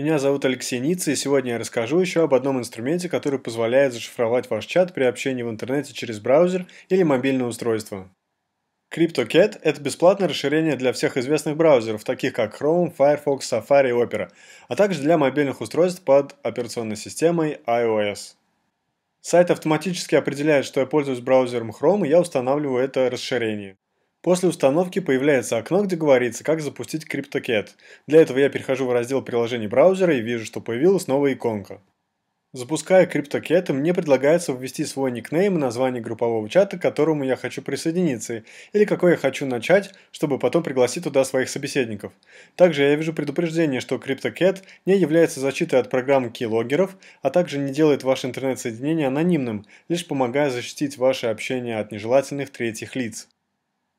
Меня зовут Алексей Ницца, и сегодня я расскажу еще об одном инструменте, который позволяет зашифровать ваш чат при общении в интернете через браузер или мобильное устройство. CryptoCat – это бесплатное расширение для всех известных браузеров, таких как Chrome, Firefox, Safari и Opera, а также для мобильных устройств под операционной системой iOS. Сайт автоматически определяет, что я пользуюсь браузером Chrome, и я устанавливаю это расширение. После установки появляется окно, где говорится, как запустить CryptoCat. Для этого я перехожу в раздел приложений браузера и вижу, что появилась новая иконка. Запуская CryptoCat, мне предлагается ввести свой никнейм и название группового чата, к которому я хочу присоединиться, или какой я хочу начать, чтобы потом пригласить туда своих собеседников. Также я вижу предупреждение, что CryptoCat не является защитой от программ килогеров, а также не делает ваше интернет-соединение анонимным, лишь помогая защитить ваше общение от нежелательных третьих лиц.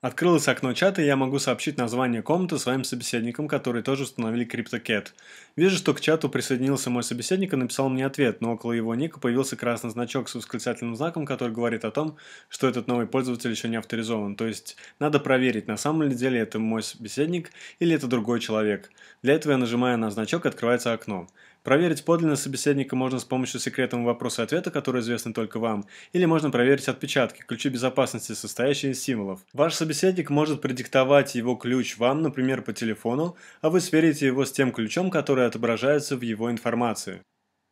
Открылось окно чата, и я могу сообщить название комнаты своим собеседникам, которые тоже установили CryptoCat. Вижу, что к чату присоединился мой собеседник и написал мне ответ, но около его ника появился красный значок с восклицательным знаком, который говорит о том, что этот новый пользователь еще не авторизован. То есть надо проверить, на самом ли деле это мой собеседник или это другой человек. Для этого я нажимаю на значок и открывается окно. Проверить подлинность собеседника можно с помощью секретного вопроса ответа, который известен только вам, или можно проверить отпечатки, ключи безопасности, состоящие из символов. Ваш собеседник может продиктовать его ключ вам, например, по телефону, а вы сверите его с тем ключом, который отображается в его информации.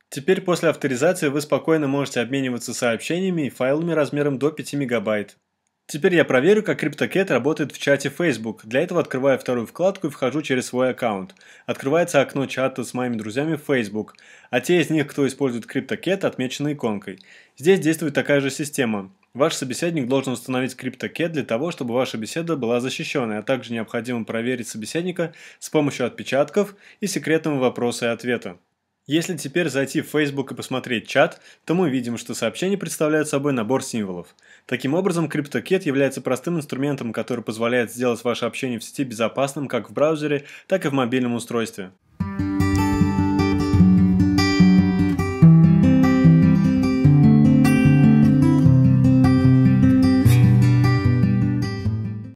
Теперь после авторизации вы спокойно можете обмениваться сообщениями и файлами размером до 5 мегабайт. Теперь я проверю, как CryptoCat работает в чате Facebook. Для этого открываю вторую вкладку и вхожу через свой аккаунт. Открывается окно чата с моими друзьями в Facebook, а те из них, кто использует CryptoCat, отмечены иконкой. Здесь действует такая же система. Ваш собеседник должен установить CryptoCat для того, чтобы ваша беседа была защищенной, а также необходимо проверить собеседника с помощью отпечатков и секретного вопроса и ответа. Если теперь зайти в Facebook и посмотреть чат, то мы видим, что сообщения представляют собой набор символов. Таким образом, CryptoKit является простым инструментом, который позволяет сделать ваше общение в сети безопасным как в браузере, так и в мобильном устройстве.